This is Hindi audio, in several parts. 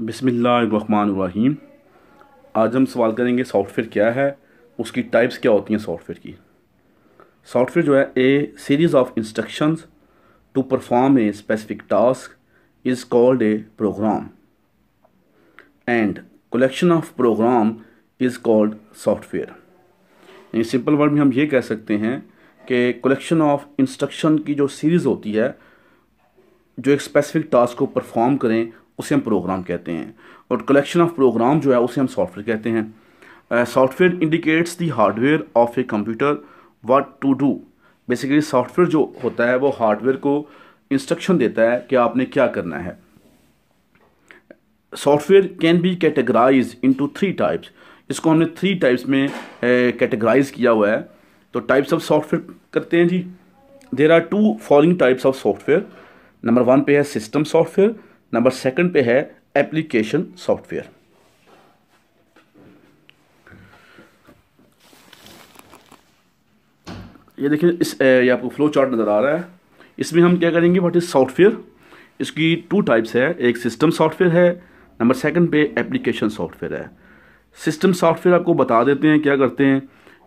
बसमीम आज हम सवाल करेंगे सॉफ्टवेयर क्या है उसकी टाइप्स क्या होती हैं सॉफ्टवेयर की सॉफ्टवेयर जो है a series of instructions to perform a specific task is called a program and collection of program is called software यानी सिंपल वर्ड में हम ये कह सकते हैं कि कलेक्शन ऑफ इंस्ट्रक्शन की जो सीरीज़ होती है जो एक स्पेसिफिक टास्क को परफॉर्म करें उसे हम प्रोग्राम कहते हैं और कलेक्शन ऑफ प्रोग्राम जो है उसे हम सॉफ्टवेयर कहते हैं software indicates the hardware of a computer what to do basically software जो होता है वो हार्डवेयर को इंस्ट्रक्शन देता है कि आपने क्या करना है software can be categorize into three types इसको हमने थ्री टाइप्स में कैटेगराइज uh, किया हुआ है तो टाइप्स ऑफ सॉफ्टवेयर करते हैं जी there are two following types of software number one पे है सिस्टम सॉफ्टवेयर नंबर सेकंड पे है एप्लीकेशन सॉफ्टवेयर ये देखिए इस ये आपको फ्लो चार्ट नज़र आ रहा है इसमें हम क्या करेंगे व्हाट इज़ सॉफ्टवेयर इसकी टू टाइप्स है एक सिस्टम सॉफ्टवेयर है नंबर सेकंड पे एप्लीकेशन सॉफ्टवेयर है सिस्टम सॉफ्टवेयर आपको बता देते हैं क्या करते हैं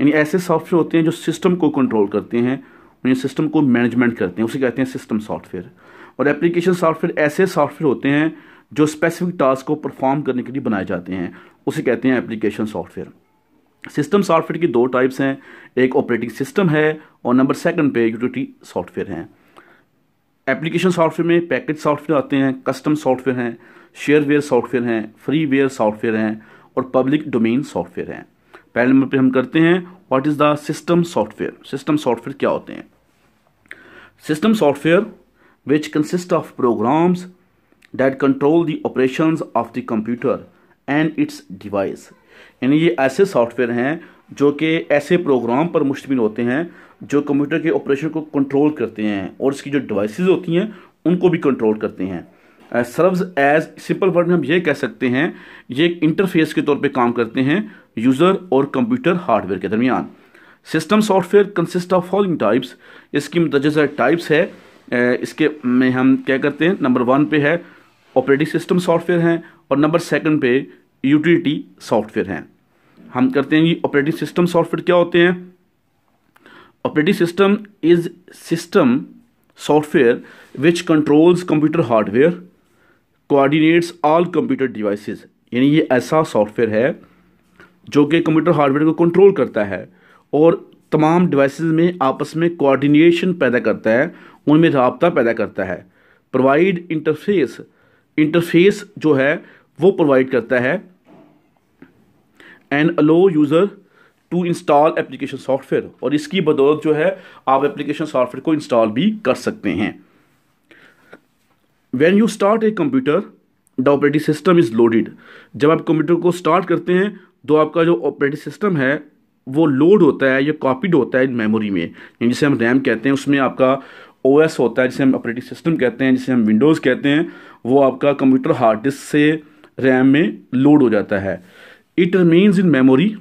यानी ऐसे सॉफ्टवेयर होते हैं जो सिस्टम को कंट्रोल करते हैं यानी सिस्टम को मैनेजमेंट करते हैं उसे कहते हैं सिस्टम सॉफ्टवेयर और एप्लीकेशन सॉफ्टवेयर ऐसे सॉफ्टवेयर होते हैं जो स्पेसिफिक टास्क को परफॉर्म करने के लिए बनाए जाते हैं उसे कहते हैं एप्लीकेशन सॉफ्टवेयर सिस्टम सॉफ्टवेयर की दो टाइप्स हैं एक ऑपरेटिंग सिस्टम है और नंबर सेकंड पे यूटिलिटी सॉफ्टवेयर हैं एप्लीकेशन सॉफ्टवेयर में पैकेज सॉफ्टवेयर आते हैं कस्टम सॉफ्टवेयर हैं शेयरवेयर सॉफ्टवेयर हैं फ्रीवेयर सॉफ्टवेयर हैं और पब्लिक डोमेन सॉफ्टवेयर हैं पहले नंबर पर हम करते हैं what is the system software system software क्या होते हैं system software which consist of programs that control the operations of the computer and its device यानी ये ऐसे सॉफ्टवेयर हैं जो कि ऐसे प्रोग्राम पर मुश्तमिल होते हैं जो कंप्यूटर के ऑपरेशन को कंट्रोल करते हैं और इसकी जो डिवाइसेस होती हैं उनको भी कंट्रोल करते हैं सर्व्स एज सिंपल वर्ड में हम ये कह सकते हैं ये एक इंटरफेस के तौर पे काम करते हैं यूज़र और कंप्यूटर हार्डवेयर के दरमियान system software consist of following types इसकी मदजर टाइप्स है इसके में हम क्या करते हैं नंबर वन पे है ऑपरेटिंग सिस्टम सॉफ्टवेयर हैं और नंबर सेकंड पे यूटिलिटी सॉफ्टवेयर हैं हम करते हैं ये ऑपरेटिंग सिस्टम सॉफ्टवेयर क्या होते हैं operating system is system software which controls computer hardware coordinates all computer devices यानी ये ऐसा सॉफ्टवेयर है जो कि कंप्यूटर हार्डवेयर को कंट्रोल करता है और तमाम डिवाइसेस में आपस में कोऑर्डिनेशन पैदा करता है उनमें रबता पैदा करता है प्रोवाइड इंटरफेस इंटरफेस जो है वो प्रोवाइड करता है and allow user to install application software और इसकी बदौलत जो है आप एप्लीकेशन सॉफ्टवेयर को इंस्टॉल भी कर सकते हैं when you start a computer the operating system is loaded जब आप कंप्यूटर को स्टार्ट करते हैं तो आपका जो ऑपरेटिंग सिस्टम है वो लोड होता है या कॉपीड होता है मेमोरी में जिसे हम रैम कहते हैं उसमें आपका ओएस होता है जिसे हम ऑपरेटिंग सिस्टम कहते हैं जिसे हम विंडोज़ कहते हैं वो आपका कंप्यूटर हार्ड डिस्क से रैम में लोड हो जाता है it remains in memory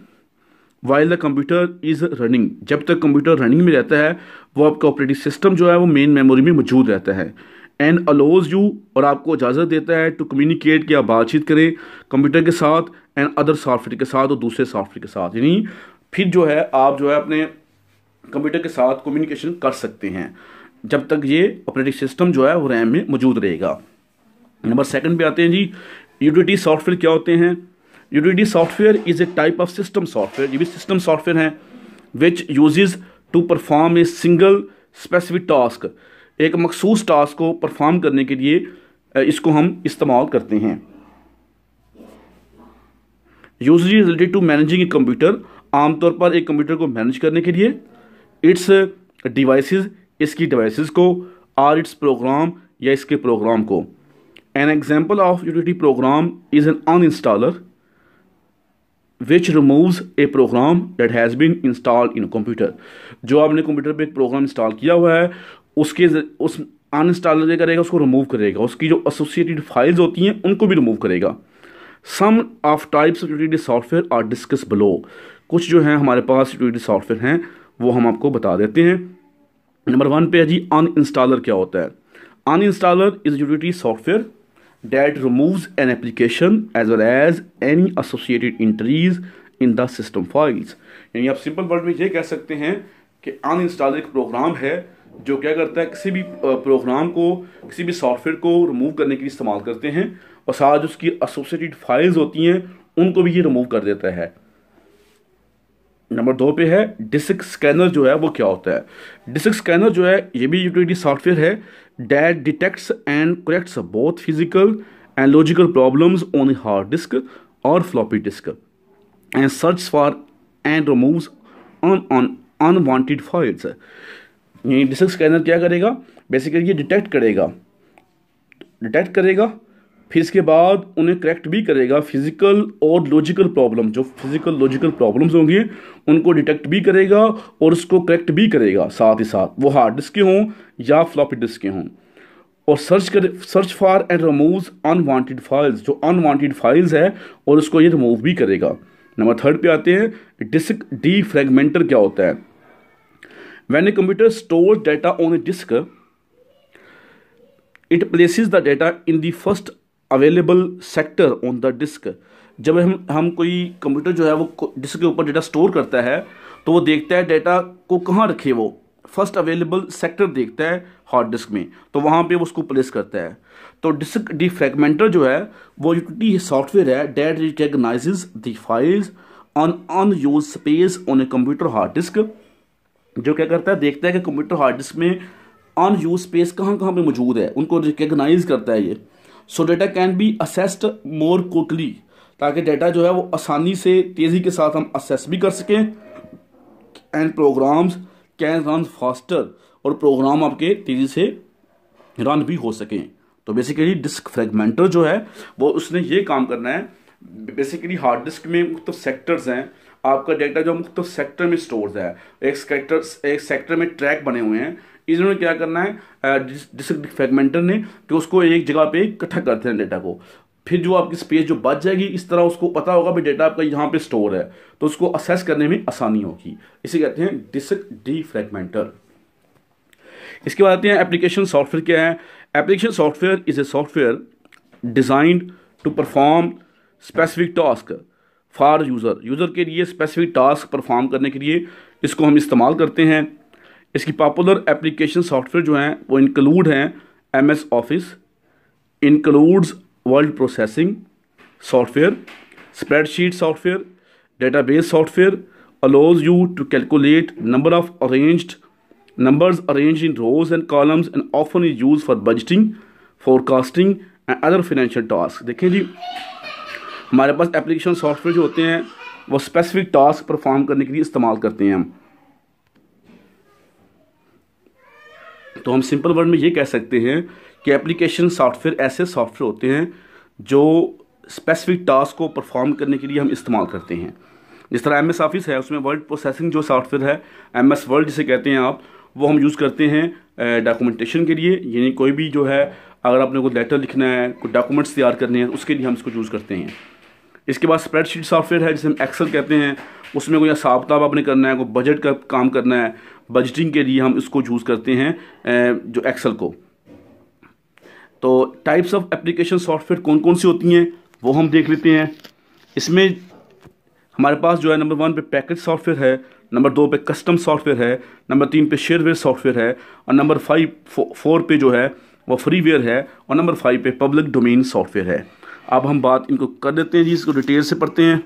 while the computer is running जब तक कंप्यूटर रनिंग में रहता है वो आपका ऑपरेटिंग सिस्टम जो है वो मेन मेमोरी में मौजूद रहता है एंड अलोज यू और आपको इजाज़त देता है टू कम्युनिकेट या बातचीत करें कंप्यूटर के साथ एंड अदर सॉफ्टवेयर के साथ और दूसरे सॉफ्टवेयर के साथ यानी फिर जो है आप जो है अपने कंप्यूटर के साथ कम्युनिकेशन कर सकते हैं जब तक ये ऑपरेटिंग सिस्टम जो है वो रैम में मौजूद रहेगा नंबर सेकंड पे आते हैं जी यूडीटी सॉफ्टवेयर क्या होते हैं यूडीटी software is a type of system software ये भी सिस्टम सॉफ्टवेयर है which use to perform a single specific task एक मखसूस टास्क को परफॉर्म करने के लिए इसको हम इस्तेमाल करते हैं usually related to managing a computer आमतौर पर एक कंप्यूटर को मैनेज करने के लिए इट्स डिवाइसेस इसकी डिवाइसेस को और इट्स प्रोग्राम या इसके प्रोग्राम को an example of utility program is an uninstaller which removes a program that has been installed in computer जो आपने कंप्यूटर पे एक प्रोग्राम इंस्टॉल किया हुआ है उसके उस अन इंस्टॉलर करेगा उसको रिमूव करेगा उसकी जो एसोसिएटेड फाइल्स होती हैं उनको भी रिमूव करेगा some of types of utility software are discuss below कुछ जो हैं हमारे पास यूटिलिटी सॉफ्टवेयर हैं वो हम आपको बता देते हैं नंबर वन पे है जी अन इंस्टॉलर क्या होता है uninstaller is utility software that removes an application as well as any associated entries in the system files यानी आप सिंपल वर्ड में ये कह सकते हैं कि अन इंस्टॉलर एक प्रोग्राम है जो क्या करता है किसी भी प्रोग्राम को किसी भी सॉफ्टवेयर को रिमूव करने के लिए इस्तेमाल करते हैं और साथ उसकी एसोसिएटेड फाइल्स होती हैं उनको भी ये रिमूव कर देता है नंबर दो पे है डिस्क स्कैनर जो है वो क्या होता है डिस्क स्कैनर जो है ये भी यूटिलिटी सॉफ्टवेयर है that detects and corrects both physical and logical problems on hard disk और floppy disk and search for and removes on unwanted files ये डिस्क स्कैनर क्या करेगा बेसिकली ये डिटेक्ट करेगा डिटेक्ट करेगा फिर इसके बाद उन्हें करेक्ट भी करेगा फिजिकल और लॉजिकल प्रॉब्लम जो फिजिकल लॉजिकल प्रॉब्लम्स होंगी उनको डिटेक्ट भी करेगा और उसको करेक्ट भी करेगा साथ ही साथ वो हार्ड डिस्क के हों या फ्लॉपी डिस्क के हों और सर्च कर search for and remove unwanted files जो अनवांटेड फाइल्स है और उसको ये रिमूव भी करेगा नंबर थर्ड पे आते हैं डिस्क डी फ्रेगमेंटर क्या होता है when a computer store data on a disk it places the data in the first available sector on the disk जब हम हम कोई कंप्यूटर जो है वो डिस्क के ऊपर डेटा स्टोर करता है तो वो देखता है डेटा को कहाँ रखे वो फर्स्ट अवेलेबल सेक्टर देखता है हार्ड डिस्क में तो वहाँ पे उसको प्लेस करता है तो डिस्क डिफ्रेगमेंटर जो है वो यूटी सॉफ्टवेयर है that recognize the files on unused space on a computer hard disk जो क्या करता है देखता है कि कंप्यूटर हार्ड डिस्क में अनयूज स्पेस कहाँ कहाँ पे मौजूद है उनको रिकेगनाइज करता है ये so data can be accessed more quickly ताकि डेटा जो है वो आसानी से तेज़ी के साथ हम असेस भी कर सकें and programs can run faster और प्रोग्राम आपके तेज़ी से रन भी हो सकें तो बेसिकली डिस्क फ्रेगमेंटर जो है वो उसने ये काम करना है बेसिकली हार्ड डिस्क में मुख्त सेक्टर्स हैं आपका डेटा जो मुख्त सेक्टर में स्टोर है एक सेक्टर एक सेक्टर में ट्रैक बने हुए हैं इन्होंने क्या करना है डिस्क फ्रेगमेंटर ने कि उसको एक जगह पे इकट्ठा करते हैं डेटा को फिर जो आपकी स्पेस जो बच जाएगी इस तरह उसको पता होगा भाई डेटा आपका यहाँ पे स्टोर है तो उसको असेस करने में आसानी होगी इसे कहते हैं डिस्क डी फ्रेगमेंटर इसके बाद आते हैं एप्लीकेशन सॉफ्टवेयर क्या है application software is a software designed to perform specific task for user user के लिए स्पेसिफिक टास्क परफॉर्म करने के लिए इसको हम इस्तेमाल करते हैं इसकी पॉपुलर एप्लीकेशन सॉफ्टवेयर जो हैं वो इंक्लूड हैं M S office includes word processing software spreadsheet software database software allows you to calculate number of arranged numbers arrange in rows and columns and often is use for budgeting forecasting and other financial task देखें जी हमारे पास एप्लीकेशन सॉफ्टवेयर जो होते हैं वो स्पेसिफिक टास्क परफॉर्म करने के लिए इस्तेमाल करते हैं हम तो हम सिंपल वर्ड में ये कह सकते हैं कि एप्लीकेशन सॉफ्टवेयर ऐसे सॉफ्टवेयर होते हैं जो स्पेसिफिक टास्क को परफॉर्म करने के लिए हम इस्तेमाल करते हैं जिस तरह एम एस ऑफिस है उसमें वर्ड प्रोसेसिंग जो सॉफ्टवेयर है एम एस वर्ड जिसे कहते हैं आप वो हम यूज़ करते हैं डॉक्यूमेंटेशन के लिए यानी कोई भी जो है अगर आपने कोई लेटर लिखना है कोई डॉक्यूमेंट्स तैयार करने हैं उसके लिए हम इसको यूज़ करते हैं इसके बाद स्प्रेडशीट सॉफ्टवेयर है जिसे हम एक्सेल कहते हैं उसमें कोई हिसाब किताब आपने करना है कोई बजट का काम करना है बजटिंग के लिए हम इसको चूज़ करते हैं जो एक्सल को तो टाइप्स ऑफ एप्लीकेशन सॉफ्टवेयर कौन कौन सी होती हैं वो हम देख लेते हैं इसमें हमारे पास जो है नंबर वन पे पैकेज सॉफ्टवेयर है नंबर दो पे कस्टम सॉफ्टवेयर है नंबर तीन पे शेयरवेयर सॉफ्टवेयर है और नंबर फाइव फोर पे जो है वो फ्रीवेयर है और नंबर फाइव पे पब्लिक डोमेन सॉफ्टवेयर है अब हम बात इनको कर लेते हैं जी इसको डिटेल से पढ़ते हैं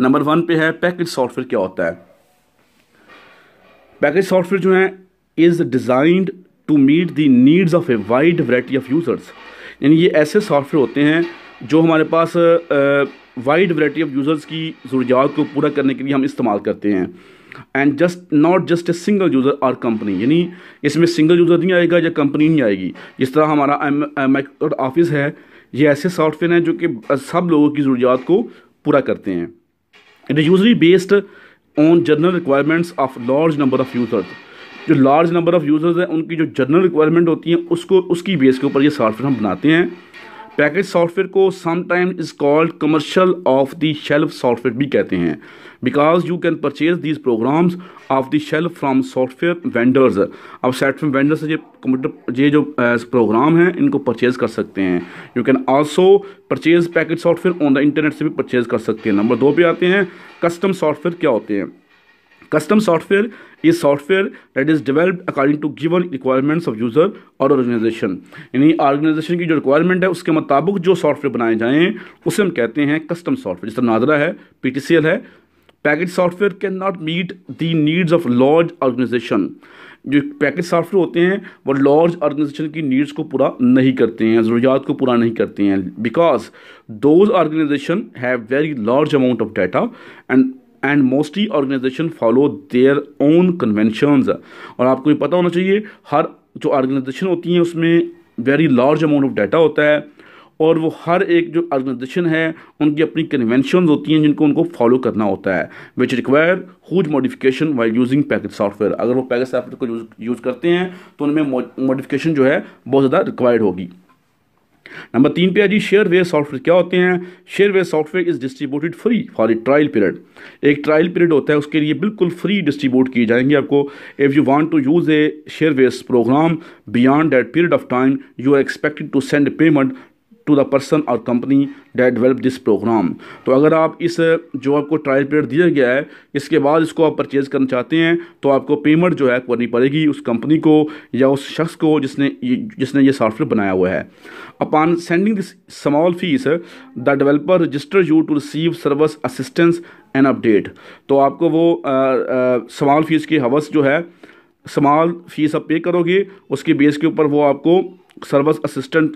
नंबर वन पे है पैकेज सॉफ्टवेयर क्या होता है पैकेज सॉफ्टवेयर जो है is designed to meet the needs of a wide variety of users यानी ये ऐसे सॉफ्टवेयर होते हैं जो हमारे पास वाइड वरायटी ऑफ यूज़र्स की ज़रूरियात को पूरा करने के लिए हम इस्तेमाल करते हैं and just not just a single user और कंपनी यानी इसमें सिंगल यूज़र नहीं आएगा या कंपनी नहीं आएगी जिस तरह हमारा माइक्रोसॉफ्ट ऑफिस है ये ऐसे सॉफ्टवेयर हैं जो कि सब लोगों की ज़रूरियात को पूरा करते हैं it is usually based on general requirements of large number of users जो लार्ज नंबर ऑफ़ यूज़र्स हैं उनकी जो जनरल रिक्वायरमेंट होती है उसको उसकी बेस के ऊपर ये सॉफ्टवेयर हम बनाते हैं पैकेज सॉफ्टवेयर को sometime is called commercial off the shelf software भी कहते हैं because you can purchase these programs off the shelf from software vendors अब सॉफ्टवेयर वेंडर्स ये कंप्यूटर ये जो प्रोग्राम हैं इनको परचेज कर सकते हैं you can also purchase package software on the internet से भी परचेज कर सकते हैं नंबर दो पे आते हैं कस्टम सॉफ्टवेयर क्या होते हैं custom software is software that is developed according to given requirements of user और ऑर्गेनाइजेशन यानी ऑर्गेनाइजेशन की जो रिक्वायरमेंट है उसके मुताबिक जो सॉफ्टवेयर बनाए जाएँ उसे हम कहते हैं कस्टम सॉफ्टवेयर जैसे नादरा है पी है package software cannot meet the needs of large organization जो पैकेज सॉफ्टवेयर होते हैं वो लार्ज ऑर्गेनाइजेशन की नीड्स को पूरा नहीं करते हैं ज़रूरियात को पूरा नहीं करते हैं because those organization have very large amount of data and and mostly organization follow their own conventions और आपको ये पता होना चाहिए हर जो ऑर्गेनाइजेशन होती हैं उसमें very large amount of data होता है और वो हर एक जो ऑर्गेनाइजेशन है उनकी अपनी कन्वेंशन होती हैं जिनको उनको फॉलो करना होता है which require huge modification by using package software अगर वो पैकेज सॉफ्टवेयर को यूज़ यूज़ करते हैं तो उनमें मॉडिफिकेशन जो है बहुत ज़्यादा रिक्वायर्ड होगी नंबर तीन पे है शेयर शेयरवेयर सॉफ्टवेयर क्या होते हैं shareware software is distributed free for a trial period एक ट्रायल पीरियड होता है उसके लिए बिल्कुल फ्री डिस्ट्रीब्यूट किए जाएंगे आपको if you want to use a share shareware program beyond that period of time you are expected to send payment to the person और company that develop this program तो अगर आप इस जो आपको ट्रायल पीरियड दिया गया है इसके बाद इसको आप परचेज़ करना चाहते हैं तो आपको पेमेंट जो है करनी पड़ेगी उस कंपनी को या उस शख्स को जिसने जिसने ये सॉफ्टवेयर बनाया हुआ है upon sending this small fee the developer register you to receive service assistance and update तो आपको वो स्मॉल फीस की हवस जो है स्मॉल फीस आप पे करोगे उसके बेस के ऊपर वो आपको सर्विस असिस्टेंट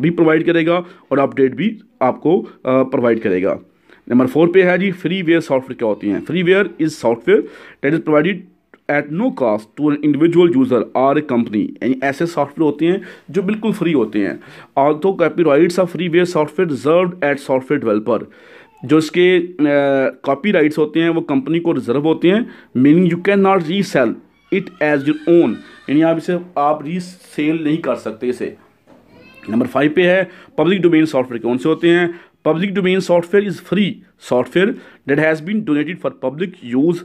भी प्रोवाइड करेगा और अपडेट भी आपको प्रोवाइड करेगा नंबर फोर पे है जी फ्री वेयर सॉफ्टवेयर क्या होती हैं freeware is software that is provided at no cost to an individual user or a company यानी ऐसे सॉफ्टवेयर होते हैं जो बिल्कुल फ्री होते हैं all the copyrights of freeware software reserved at software developer जो इसके कापी राइट्स होते हैं वो कंपनी को रिजर्व होते हैं meaning you can not resell it as your own यानी आप इसे आप रीसेल नहीं कर सकते इसे नंबर फाइव पे है पब्लिक डोमेन सॉफ्टवेयर कौन से होते हैं public domain software is free software that has been donated for public use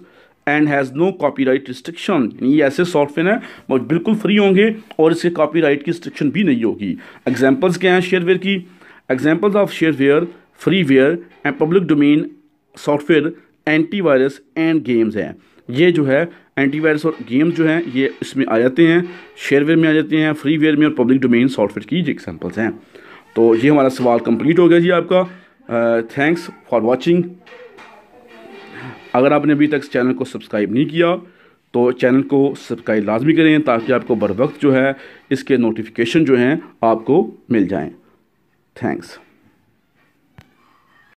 and has no copyright restriction ये ऐसे सॉफ्टवेयर हैं वो बिल्कुल फ्री होंगे और इसके कॉपीराइट की रिस्ट्रिक्शन भी नहीं होगी एग्जाम्पल्स क्या हैं शेयरवेयर की examples of shareware freeware and public domain software antivirus and games हैं ये जो है एंटीवायरस और गेम्स जो हैं ये इसमें आ जाते हैं शेयरवेयर में आ जाते हैं फ्रीवेयर में और पब्लिक डोमेन सॉफ्टवेयर की जो एग्जाम्पल्स हैं तो ये हमारा सवाल कंप्लीट हो गया जी आपका थैंक्स फॉर वॉचिंग अगर आपने अभी तक चैनल को सब्सक्राइब नहीं किया तो चैनल को सब्सक्राइब लाजमी करें ताकि आपको बर वक्त जो है इसके नोटिफिकेशन जो हैं आपको मिल जाएँ थैंक्स